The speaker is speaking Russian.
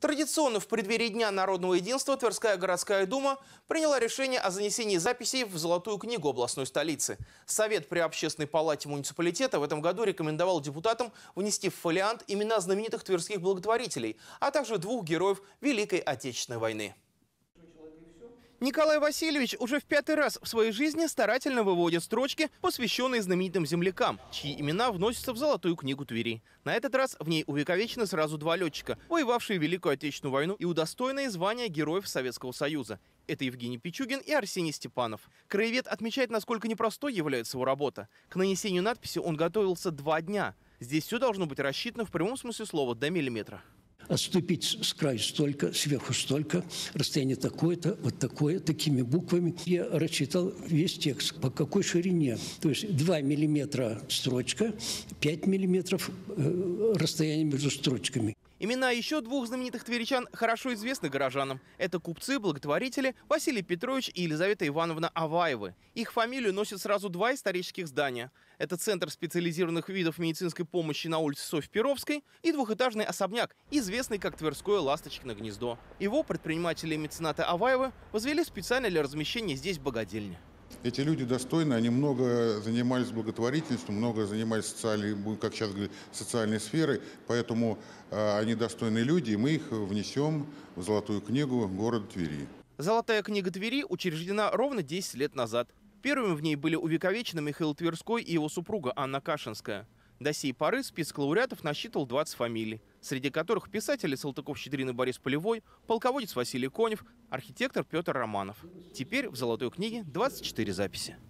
Традиционно в преддверии Дня народного единства Тверская городская дума приняла решение о занесении записей в Золотую книгу областной столицы. Совет при общественной палате муниципалитета в этом году рекомендовал депутатам внести в фолиант имена знаменитых тверских благотворителей, а также двух героев Великой Отечественной войны. Николай Васильевич уже в пятый раз в своей жизни старательно выводит строчки, посвященные знаменитым землякам, чьи имена вносятся в Золотую книгу Твери. На этот раз в ней увековечены сразу два летчика, воевавшие Великую Отечественную войну и удостоенные звания Героев Советского Союза. Это Евгений Пичугин и Арсений Степанов. Краевед отмечает, насколько непростой является его работа. К нанесению надписи он готовился два дня. Здесь все должно быть рассчитано в прямом смысле слова до миллиметра отступить с краю столько, сверху столько, расстояние такое-то, вот такое, такими буквами. Я рассчитал весь текст, по какой ширине. То есть 2 миллиметра строчка, 5 миллиметров э, расстояние между строчками. Имена еще двух знаменитых тверичан хорошо известны горожанам. Это купцы, благотворители Василий Петрович и Елизавета Ивановна Аваевы. Их фамилию носят сразу два исторических здания. Это Центр специализированных видов медицинской помощи на улице Софь Перовской и двухэтажный особняк, известный как Тверское ласточкино гнездо. Его предприниматели и меценаты Аваевы возвели специально для размещения здесь богадельни. Эти люди достойны, они много занимались благотворительностью, много занимались социальной, как сейчас говорят, социальной сферой, поэтому э, они достойные люди, и мы их внесем в Золотую книгу города Твери. Золотая книга Твери учреждена ровно 10 лет назад. Первыми в ней были увековечены Михаил Тверской и его супруга Анна Кашинская. До сей поры список лауреатов насчитывал 20 фамилий среди которых писатели Салтыков-Щедрин и Борис Полевой, полководец Василий Конев, архитектор Петр Романов. Теперь в «Золотой книге» 24 записи.